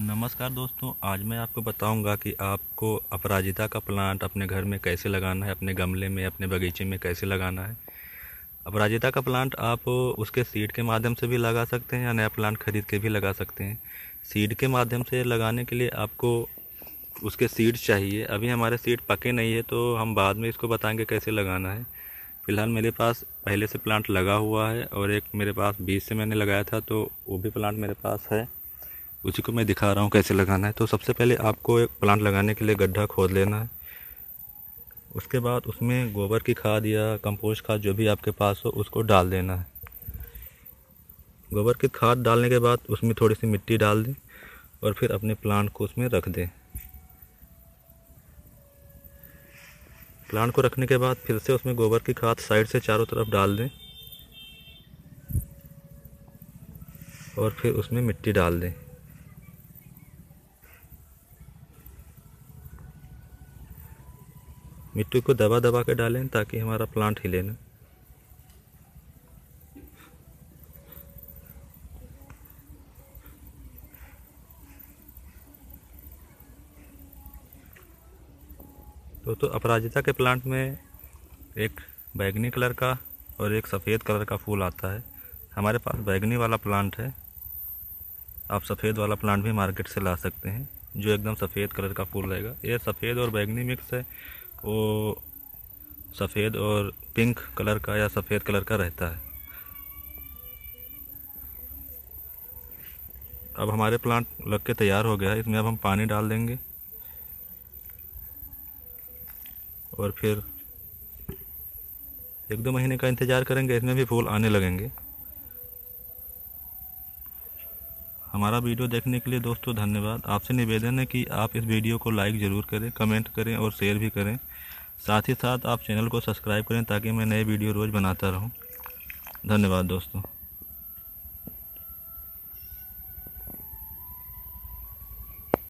नमस्कार दोस्तों आज मैं आपको बताऊंगा कि आपको अपराजिता का प्लांट अपने घर में कैसे लगाना है अपने गमले में अपने बगीचे में कैसे लगाना है अपराजिता का प्लांट आप उसके सीड के माध्यम से भी लगा सकते हैं या नया प्लांट खरीद के भी लगा सकते हैं सीड के माध्यम से लगाने के लिए आपको उसके सीड चाहिए अभी हमारे सीड पके नहीं है तो हम बाद में इसको बताएँगे कैसे लगाना है फ़िलहाल मेरे पास पहले से प्लांट लगा हुआ है और एक मेरे पास बीज से मैंने लगाया था तो वो भी प्लांट मेरे पास है उसी को मैं दिखा रहा हूँ कैसे लगाना है तो सबसे पहले आपको एक प्लांट लगाने के लिए गड्ढा खोद लेना है उसके बाद उसमें गोबर की खाद या कंपोस्ट खाद जो भी आपके पास हो उसको डाल देना है गोबर की खाद डालने के बाद उसमें थोड़ी सी मिट्टी डाल दें और फिर अपने प्लांट को उसमें रख दें प्लांट को रखने के बाद फिर से उसमें गोबर की खाद साइड से चारों तरफ डाल दें और फिर उसमें मिट्टी डाल दें मिट्टी को दबा दबा के डालें ताकि हमारा प्लांट हिले ना तो तो अपराजिता के प्लांट में एक बैगनी कलर का और एक सफ़ेद कलर का फूल आता है हमारे पास बैगनी वाला प्लांट है आप सफ़ेद वाला प्लांट भी मार्केट से ला सकते हैं जो एकदम सफ़ेद कलर का फूल रहेगा ये सफ़ेद और बैगनी मिक्स है वो सफ़ेद और पिंक कलर का या सफ़ेद कलर का रहता है अब हमारे प्लांट लग के तैयार हो गया है इसमें अब हम पानी डाल देंगे और फिर एक दो महीने का इंतज़ार करेंगे इसमें भी फूल आने लगेंगे हमारा वीडियो देखने के लिए दोस्तों धन्यवाद आपसे निवेदन है कि आप इस वीडियो को लाइक ज़रूर करें कमेंट करें और शेयर भी करें साथ ही साथ आप चैनल को सब्सक्राइब करें ताकि मैं नए वीडियो रोज़ बनाता रहूं धन्यवाद दोस्तों